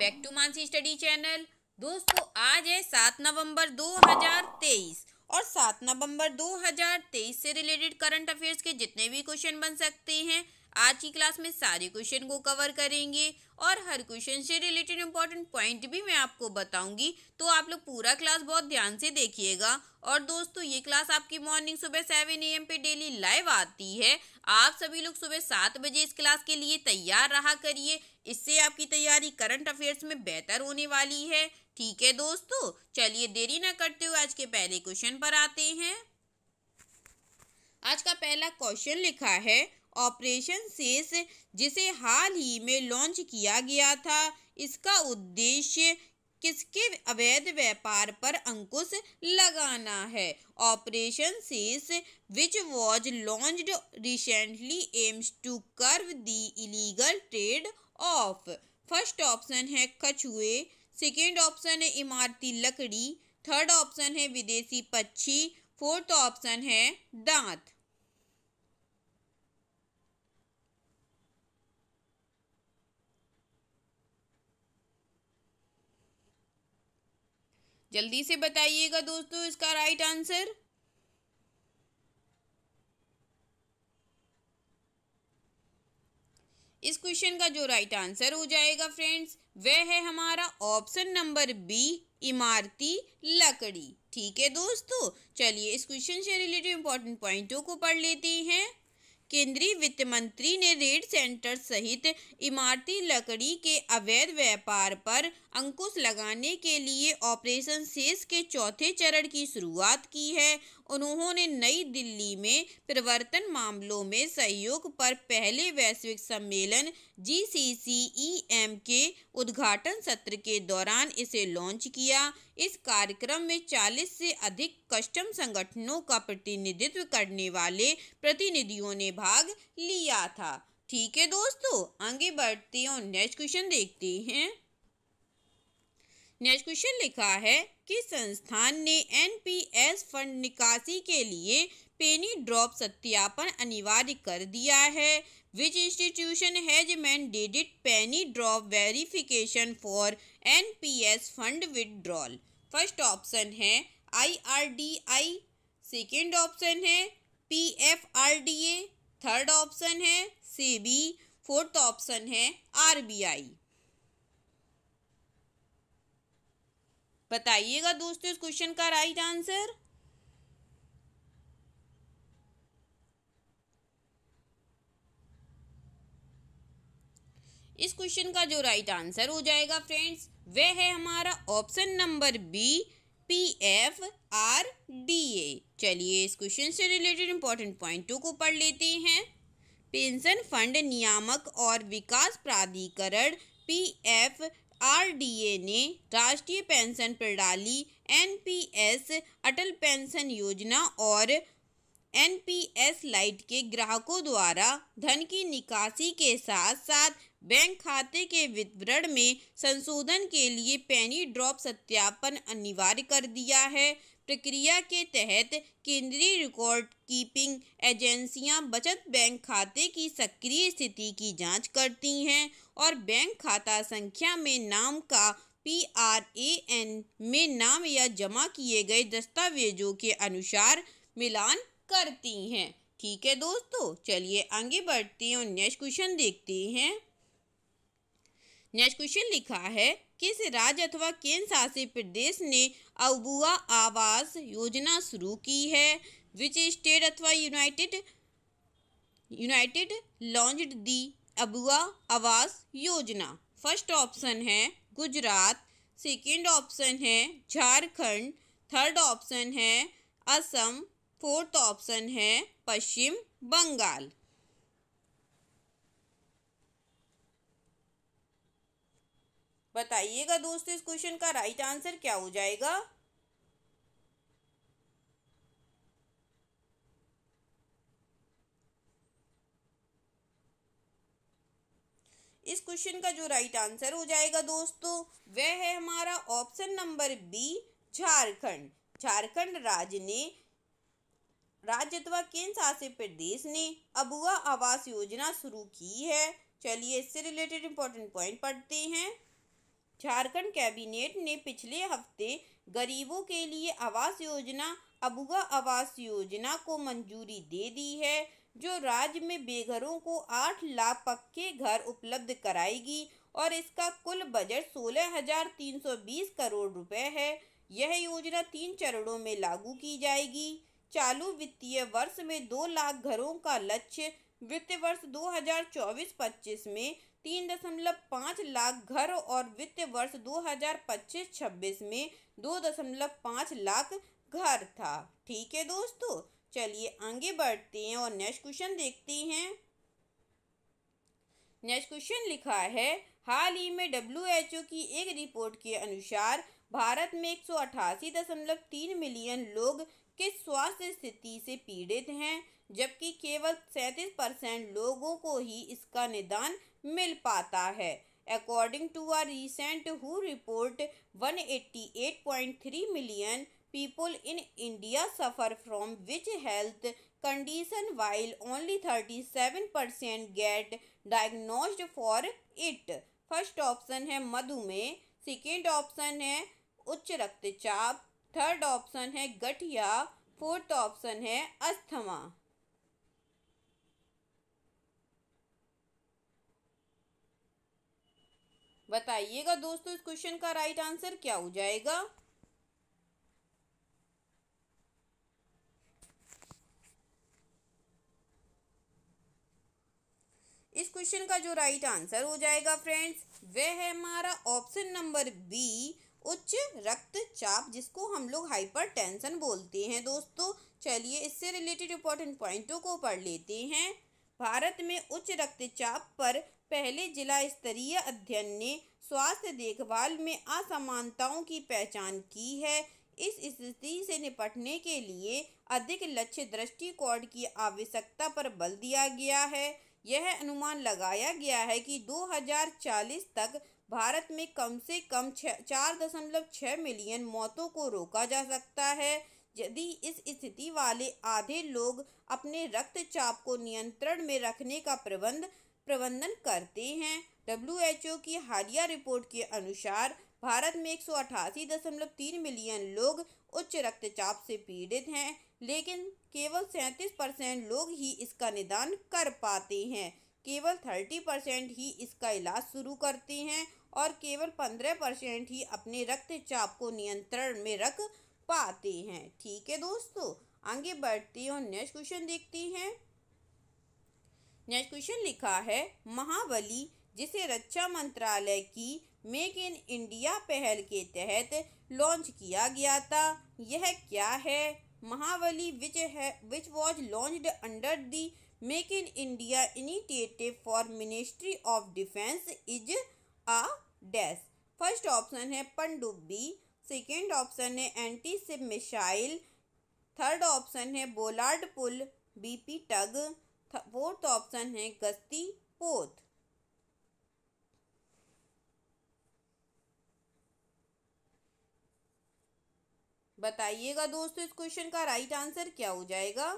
back to Mansi study channel दोस्तों आज है सात नवंबर 2023 और सात नवंबर 2023 से रिलेटेड करंट अफेयर्स के जितने भी क्वेश्चन बन सकते हैं आज की क्लास में सारे क्वेश्चन को कवर करेंगे और हर क्वेश्चन से रिलेटेड इंपॉर्टेंट पॉइंट भी मैं आपको बताऊंगी तो आप लोग पूरा क्लास बहुत ध्यान से देखिएगा और दोस्तों ये क्लास आपकी मॉर्निंग सुबह सेवन ए पे डेली लाइव आती है आप सभी लोग सुबह सात बजे इस क्लास के लिए तैयार रहा करिए इससे आपकी तैयारी करंट अफेयर्स में बेहतर होने वाली है ठीक है दोस्तों चलिए देरी ना करते हुए आज के पहले क्वेश्चन पर आते हैं आज का पहला क्वेश्चन लिखा है ऑपरेशन सेस जिसे हाल ही में लॉन्च किया गया था इसका उद्देश्य किसके अवैध व्यापार पर अंकुश लगाना है operation Sesh which was launched recently aims to curb the illegal trade of first option है कछुए सेकेंड ऑप्शन है इमारती लकड़ी थर्ड ऑप्शन है विदेशी पक्षी फोर्थ ऑप्शन है दांत जल्दी से बताइएगा दोस्तों इसका राइट आंसर इस क्वेश्चन का जो राइट आंसर हो जाएगा फ्रेंड्स वह है हमारा ऑप्शन नंबर बी इमारती लकड़ी ठीक है दोस्तों चलिए इस क्वेश्चन से रिलेटेड इंपॉर्टेंट पॉइंटों को पढ़ लेते हैं केंद्रीय वित्त मंत्री ने रेड सेंटर सहित इमारती लकड़ी के अवैध व्यापार पर अंकुश लगाने के लिए ऑपरेशन शेष के चौथे चरण की शुरुआत की है उन्होंने नई दिल्ली में प्रवर्तन मामलों में सहयोग पर पहले वैश्विक सम्मेलन जी e के उद्घाटन सत्र के दौरान इसे लॉन्च किया इस कार्यक्रम में 40 से अधिक कस्टम संगठनों का प्रतिनिधित्व करने वाले प्रतिनिधियों ने भाग लिया था ठीक है दोस्तों आगे बढ़ते हैं और नेक्स्ट क्वेश्चन देखते हैं नेक्स्ट क्वेश्चन लिखा है कि संस्थान ने एनपीएस फंड निकासी के लिए पेनी ड्रॉप सत्यापन अनिवार्य कर दिया है which institution has mandated penny drop verification for NPS fund withdrawal first option है आईआरडीआई सेकंड ऑप्शन है पीएफआरडीए थर्ड ऑप्शन है बी फोर्थ ऑप्शन है आरबीआई बताइएगा दोस्तों इस क्वेश्चन का राइट आंसर इस क्वेश्चन का जो राइट आंसर हो जाएगा फ्रेंड्स वह है हमारा option number B P F R D A चलिए इस क्वेश्चन से रिलेटेड इंपॉर्टेंट पॉइंटों को पढ़ लेते हैं पेंशन फंड नियामक और विकास प्राधिकरण पी एफ आरडीए ने राष्ट्रीय पेंशन प्रणाली एनपीएस अटल पेंशन योजना और एनपीएस लाइट के ग्राहकों द्वारा धन की निकासी के साथ साथ बैंक खाते के विवरण में संशोधन के लिए पेनी ड्रॉप सत्यापन अनिवार्य कर दिया है प्रक्रिया के तहत केंद्रीय रिकॉर्ड कीपिंग एजेंसियां बचत बैंक खाते की सक्रिय स्थिति की जांच करती हैं और बैंक खाता संख्या में नाम का पी आर ए एन में नाम या जमा किए गए दस्तावेजों के अनुसार मिलान करती हैं ठीक है दोस्तों चलिए आगे बढ़ते हैं और नेक्स्ट क्वेश्चन देखते हैं नेक्स्ट क्वेश्चन लिखा है किस राज्य अथवा केंद्र शासित प्रदेश ने अबुआ आवास योजना शुरू की है विच स्टेट अथवा united united launch the Abua Awas Yojana first option है गुजरात सेकेंड ऑप्शन है झारखंड थर्ड ऑप्शन है असम फोर्थ ऑप्शन है पश्चिम बंगाल बताइएगा दोस्तों इस क्वेश्चन का राइट आंसर क्या हो जाएगा इस क्वेश्चन का जो राइट आंसर हो जाएगा दोस्तों वह है हमारा option number B Jharkhand Jharkhand राज्य ने राज्य अथवा केंद्र शासित प्रदेश ने अबुआ आवास योजना शुरू की है चलिए इससे रिलेटेड इंपॉर्टेंट पॉइंट पढ़ते हैं झारखंड कैबिनेट ने पिछले हफ्ते गरीबों के लिए आवास योजना अबुगा आवास योजना को मंजूरी दे दी है जो राज्य में बेघरों को आठ लाख पक्के घर उपलब्ध कराएगी और इसका कुल बजट सोलह हजार तीन सौ बीस करोड़ रुपए है यह योजना तीन चरणों में लागू की जाएगी चालू वित्तीय वर्ष में दो लाख घरों का लक्ष्य वित्त वर्ष दो हजार चौबीस पच्चीस में तीन दशमलव पाँच लाख घर और वित्त वर्ष 2025-26 में दो दशमलव पाँच लाख घर था ठीक है दोस्तों चलिए आगे बढ़ते हैं और नेक्स्ट क्वेश्चन देखते हैं नेक्स्ट क्वेश्चन लिखा है हाल ही में डब्ल्यू एच ओ की एक रिपोर्ट के अनुसार भारत में एक सौ दशमलव तीन मिलियन लोग किस स्वास्थ्य स्थिति से पीड़ित हैं जबकि केवल सैंतीस परसेंट लोगों को ही इसका निदान मिल पाता है अकॉर्डिंग टू आ रिसेंट हु report 188.3 million people in India suffer from which health condition while only 37 percent get diagnose for it first option है मधुमेह सेकेंड ऑप्शन है उच्च रक्तचाप थर्ड ऑप्शन है गठिया फोर्थ ऑप्शन है अस्थमा बताइएगा दोस्तों इस क्वेश्चन का राइट आंसर क्या हो जाएगा इस क्वेश्चन का जो राइट आंसर हो जाएगा फ्रेंड्स वह है हमारा ऑप्शन नंबर बी उच्च रक्तचाप जिसको हम लोग हाइपरटेंशन बोलते हैं दोस्तों चलिए इससे रिलेटेड इंपॉर्टेंट पॉइंटों को पढ़ लेते हैं भारत में उच्च रक्तचाप पर पहले जिला स्तरीय अध्ययन ने स्वास्थ्य देखभाल में असमानताओं की पहचान की है इस स्थिति से निपटने के लिए अधिक लक्ष्य दृष्टिकोण की आवश्यकता पर बल दिया गया है यह अनुमान लगाया गया है कि 2040 तक भारत में कम से कम चार दशमलव छः मिलियन मौतों को रोका जा सकता है यदि इस स्थिति वाले आधे लोग अपने रक्तचाप को नियंत्रण में रखने का प्रबंध प्रबंधन करते हैं डब्ल्यू की हालिया रिपोर्ट के अनुसार भारत में एक मिलियन लोग उच्च रक्तचाप से पीड़ित हैं लेकिन केवल सैंतीस परसेंट लोग ही इसका निदान कर पाते हैं केवल थर्टी परसेंट ही इसका इलाज शुरू करते हैं और केवल पंद्रह परसेंट ही अपने रक्तचाप को नियंत्रण में रख पाते हैं ठीक है दोस्तों आगे बढ़ते हैं और नेक्स्ट क्वेश्चन देखते हैं नेक्स्ट क्वेश्चन लिखा है महाबली जिसे रक्षा मंत्रालय की मेक इन इंडिया पहल के तहत लॉन्च किया गया था यह क्या है महाबली विच है which was launched under the Make in India initiative for ministry of defence is a dash first option है पंडुब्बी सेकेंड ऑप्शन है anti ship missile third option है bollard pull BP tug fourth option है गस्ती पोत बताइएगा दोस्तों इस क्वेश्चन का राइट आंसर क्या हो जाएगा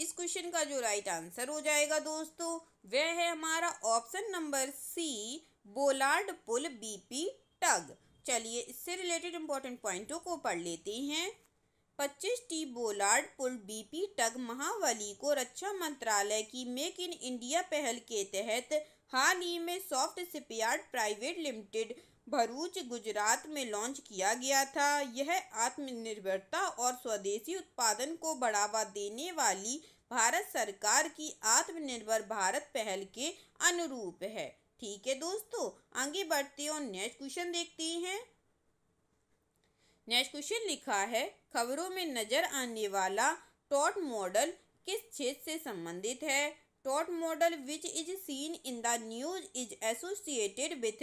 इस क्वेश्चन का जो राइट आंसर हो जाएगा दोस्तों वह है हमारा option number C bollard pull BP tug चलिए इससे रिलेटेड इंपॉर्टेंट पॉइंटों को पढ़ लेते हैं पच्चीस T bollard pull BP tug Mahabali को रक्षा मंत्रालय की मेक इन इंडिया पहल के तहत हाल ही में Shoft Shipyard Private Limited Bharuch Gujarat में लॉन्च किया गया था यह आत्मनिर्भरता और स्वदेशी उत्पादन को बढ़ावा देने वाली भारत सरकार की आत्मनिर्भर भारत पहल के अनुरूप है ठीक है दोस्तों आगे बढ़ते और नेक्स्ट क्वेश्चन देखते हैं नेक्स्ट क्वेश्चन लिखा है खबरों में नजर आने वाला टॉट मॉडल किस क्षेत्र से संबंधित है TOT model which is seen in the news is associated with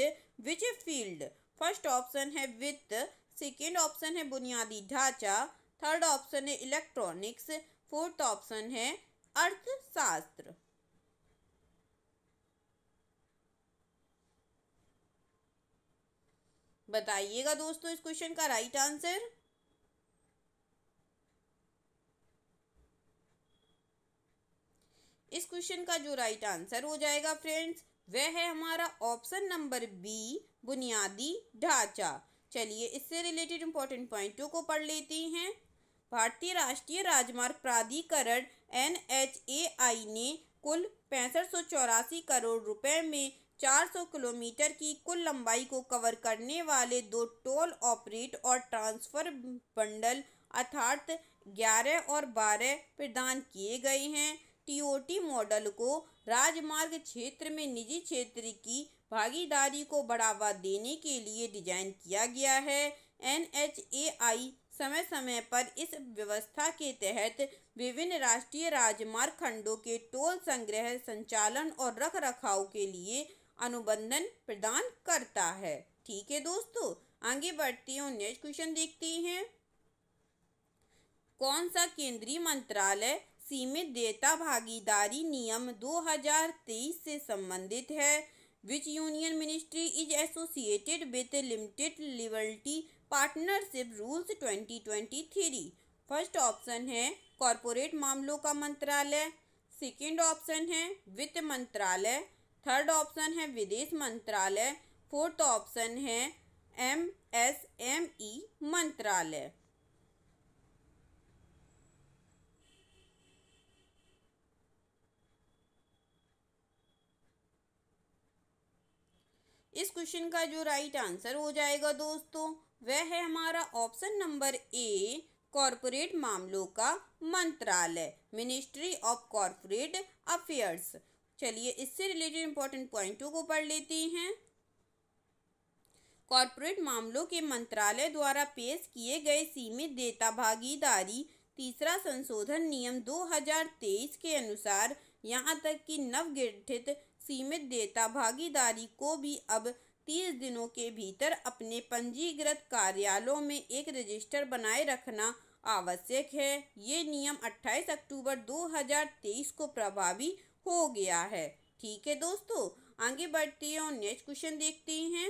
which field first option है विथ सेकेंड ऑप्शन है बुनियादी ढांचा थर्ड ऑप्शन है इलेक्ट्रॉनिक्स फोर्थ ऑप्शन है अर्थशास्त्र बताइएगा दोस्तों इस क्वेश्चन का राइट आंसर इस क्वेश्चन का जो राइट आंसर हो जाएगा फ्रेंड्स वह है हमारा ऑप्शन नंबर बी बुनियादी ढांचा चलिए इससे रिलेटेड इंपॉर्टेंट पॉइंटों को पढ़ लेते हैं भारतीय राष्ट्रीय राजमार्ग प्राधिकरण एन ने कुल पैंसठ करोड़ रुपए में 400 किलोमीटर की कुल लंबाई को कवर करने वाले दो टोल ऑपरेट और ट्रांसफ़र बंडल अर्थात 11 और 12 प्रदान किए गए हैं टीओटी मॉडल को राजमार्ग क्षेत्र में निजी क्षेत्र की भागीदारी को बढ़ावा देने के लिए डिजाइन किया गया है एन समय समय पर इस व्यवस्था के तहत विभिन्न राष्ट्रीय राजमार्ग खंडों के टोल संग्रह संचालन और रख रखाव के लिए अनुबंधन प्रदान करता है ठीक है दोस्तों आगे बढ़ते हूँ नेक्स्ट क्वेश्चन देखते हैं कौन सा केंद्रीय मंत्रालय सीमित देता भागीदारी नियम 2023 से संबंधित है which union ministry is associated with limited liberty partnership rules 2023 first option है कॉरपोरेट मामलों का मंत्रालय सेकेंड ऑप्शन है वित्त मंत्रालय थर्ड ऑप्शन है विदेश मंत्रालय फोर्थ ऑप्शन है एम एस एम ई मंत्रालय इस क्वेश्चन का जो राइट आंसर हो जाएगा दोस्तों वह है हमारा ऑप्शन नंबर ए कॉरपोरेट मामलों का मंत्रालय मिनिस्ट्री ऑफ कॉरपोरेट अफेयर्स चलिए इससे रिलेटेड इंपॉर्टेंट पॉइंटों को पढ़ लेते हैं कॉरपोरेट मामलों के मंत्रालय द्वारा पेश किए गए सीमित देता भागीदारी तीसरा संशोधन नियम 2023 के अनुसार यहां तक कि नवगठित सीमित देता भागीदारी को भी अब 30 दिनों के भीतर अपने पंजीकृत कार्यालयों में एक रजिस्टर बनाए रखना आवश्यक है ये नियम 28 अक्टूबर 2023 को प्रभावी हो गया है ठीक है दोस्तों आगे बढ़ते हैं और नेक्स्ट क्वेश्चन देखते हैं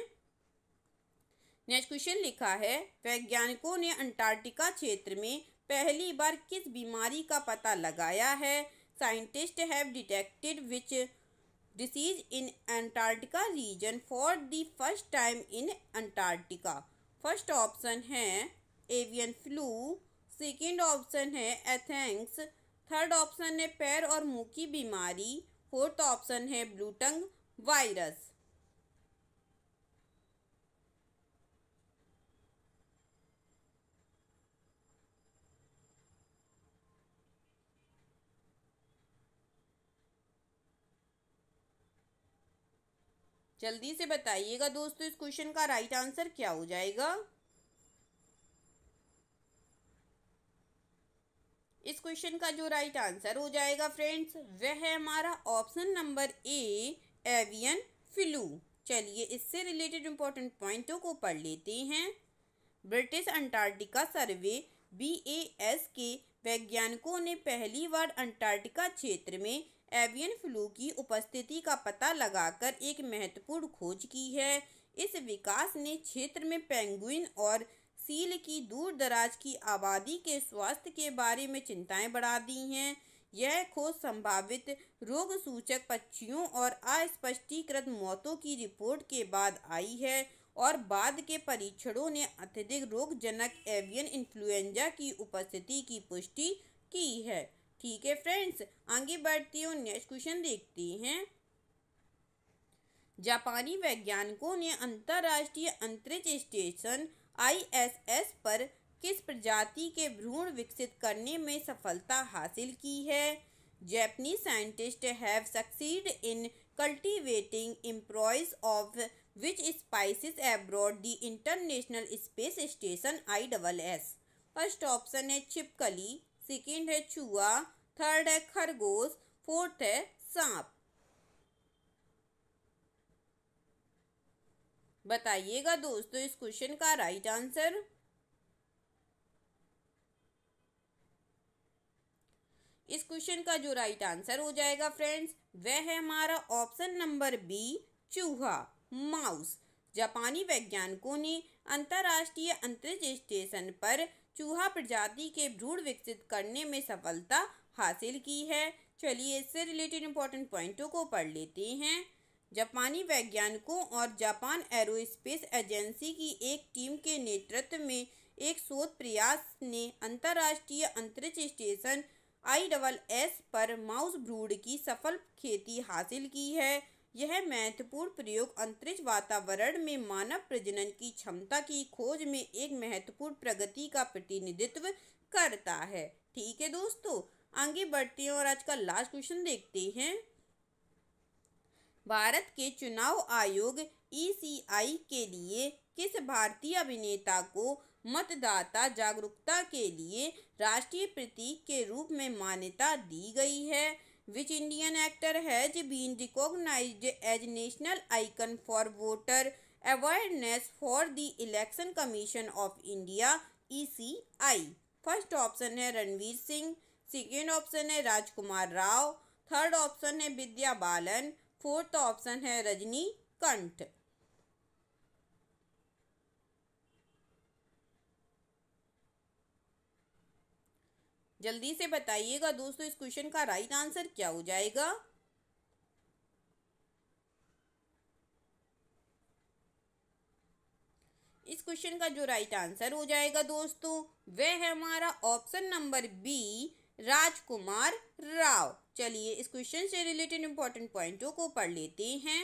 नेक्स्ट क्वेश्चन लिखा है वैज्ञानिकों ने अंटार्कटिका क्षेत्र में पहली बार किस बीमारी का पता लगाया है scientist have detected which disease in Antarctica region for the first time in Antarctica first option है एवियन फ्लू सेकेंड ऑप्शन है एथेंक्स थर्ड ऑप्शन है पैर और मुंह की बीमारी फोर्थ ऑप्शन है ब्लू टंग वायरस जल्दी से बताइएगा दोस्तों इस क्वेश्चन का राइट आंसर क्या हो जाएगा इस क्वेश्चन का जो राइट आंसर हो जाएगा फ्रेंड्स वह है हमारा option number A avian flu चलिए इससे रिलेटेड इंपॉर्टेंट पॉइंटों को पढ़ लेते हैं British Antarctica survey B A S के वैज्ञानिकों ने पहली बार अंटार्कटिका क्षेत्र में एवियन फ्लू की उपस्थिति का पता लगाकर एक महत्वपूर्ण खोज की है इस विकास ने क्षेत्र में पेंगुइन और सील की दूर दराज की आबादी के स्वास्थ्य के बारे में चिंताएं बढ़ा दी हैं यह खोज संभावित रोग सूचक पक्षियों और अस्पष्टीकृत मौतों की रिपोर्ट के बाद आई है और बाद के परीक्षणों ने अत्यधिक रोगजनक एवियन इन्फ्लुएंजा की उपस्थिति की पुष्टि की है ठीक है फ्रेंड्स आगे बढ़ती हूँ नेक्स्ट क्वेश्चन देखते हैं जापानी वैज्ञानिकों ने अंतर्राष्ट्रीय अंतरिक्ष स्टेशन आईएसएस पर किस प्रजाति के भ्रूण विकसित करने में सफलता हासिल की है Japanese scientist have succeed in cultivating employs of which species aboard the international space station I double S first option है छिपकली सेकेंड है छुआ थर्ड है खरगोश फोर्थ है सांप बताइएगा दोस्तों इस क्वेश्चन का राइट आंसर इस क्वेश्चन का जो राइट आंसर हो जाएगा फ्रेंड्स वह है हमारा ऑप्शन नंबर बी चूहा माउस जापानी वैज्ञानिकों ने अंतर्राष्ट्रीय अंतरिक्ष स्टेशन पर चूहा प्रजाति के भ्रूण विकसित करने में सफलता हासिल की है चलिए इससे रिलेटेड इंपॉर्टेंट पॉइंटों को पढ़ लेते हैं जापानी वैज्ञानिकों और जापान एरोस्पेस एजेंसी की एक टीम के नेतृत्व में एक शोध प्रयास ने अंतर्राष्ट्रीय अंतरिक्ष स्टेशन आई डबल एस पर माउस ब्रूड की सफल खेती हासिल की है यह महत्वपूर्ण प्रयोग अंतरिक्ष वातावरण में मानव प्रजनन की क्षमता की खोज में एक महत्वपूर्ण प्रगति का प्रतिनिधित्व करता है ठीक है दोस्तों आगे बढ़ते हैं और आज का लास्ट क्वेश्चन देखते हैं भारत के चुनाव आयोग ईसीआई e के लिए किस भारतीय अभिनेता को मतदाता जागरूकता के लिए राष्ट्रीय प्रतीक के रूप में मान्यता दी गई है which Indian actor has been recognised as national icon for voter awareness for the election commission of India ECI first option है रणवीर सिंह सेकेंड ऑप्शन है राजकुमार राव थर्ड ऑप्शन है विद्या बालन फोर्थ ऑप्शन है रजनी कंठ जल्दी से बताइएगा दोस्तों इस क्वेश्चन का राइट आंसर क्या हो जाएगा इस क्वेश्चन का जो राइट आंसर हो जाएगा दोस्तों वह है हमारा option number B Rajkumar Rao चलिए इस क्वेश्चन से रिलेटेड इम्पोर्टेंट पॉइंटों को पढ़ लेते हैं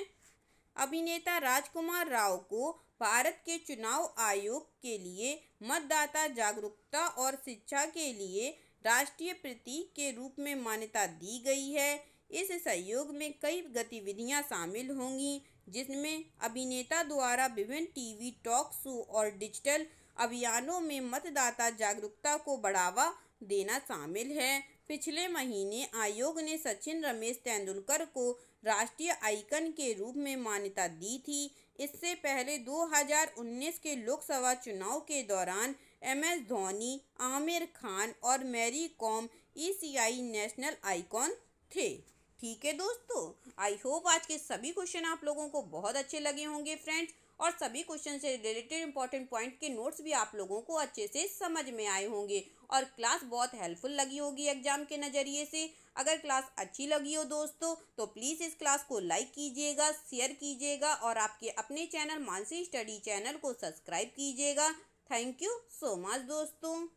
अभिनेता राजकुमार राव को भारत के चुनाव आयोग के लिए मतदाता जागरूकता और शिक्षा के लिए राष्ट्रीय प्रतीक के रूप में मान्यता दी गई है इस सहयोग में कई गतिविधियां शामिल होंगी जिसमें अभिनेता द्वारा विभिन्न टीवी टॉक शो और डिजिटल अभियानों में मतदाता जागरूकता को बढ़ावा देना शामिल है पिछले महीने आयोग ने सचिन रमेश तेंदुलकर को राष्ट्रीय आइकन के रूप में मान्यता दी थी इससे पहले 2019 के लोकसभा चुनाव के दौरान एम एस धोनी आमिर खान और Mary Kom ECI national icon थे ठीक है दोस्तों आई होप आज के सभी क्वेश्चन आप लोगों को बहुत अच्छे लगे होंगे फ्रेंड्स और सभी क्वेश्चन से रिलेटेड इंपॉर्टेंट पॉइंट के नोट्स भी आप लोगों को अच्छे से समझ में आए होंगे और क्लास बहुत हेल्पफुल लगी होगी एग्जाम के नज़रिए से अगर क्लास अच्छी लगी हो दोस्तों तो प्लीज़ इस क्लास को लाइक कीजिएगा शेयर कीजिएगा और आपके अपने चैनल मानसी स्टडी चैनल को सब्सक्राइब कीजिएगा थैंक यू सो मच दोस्तों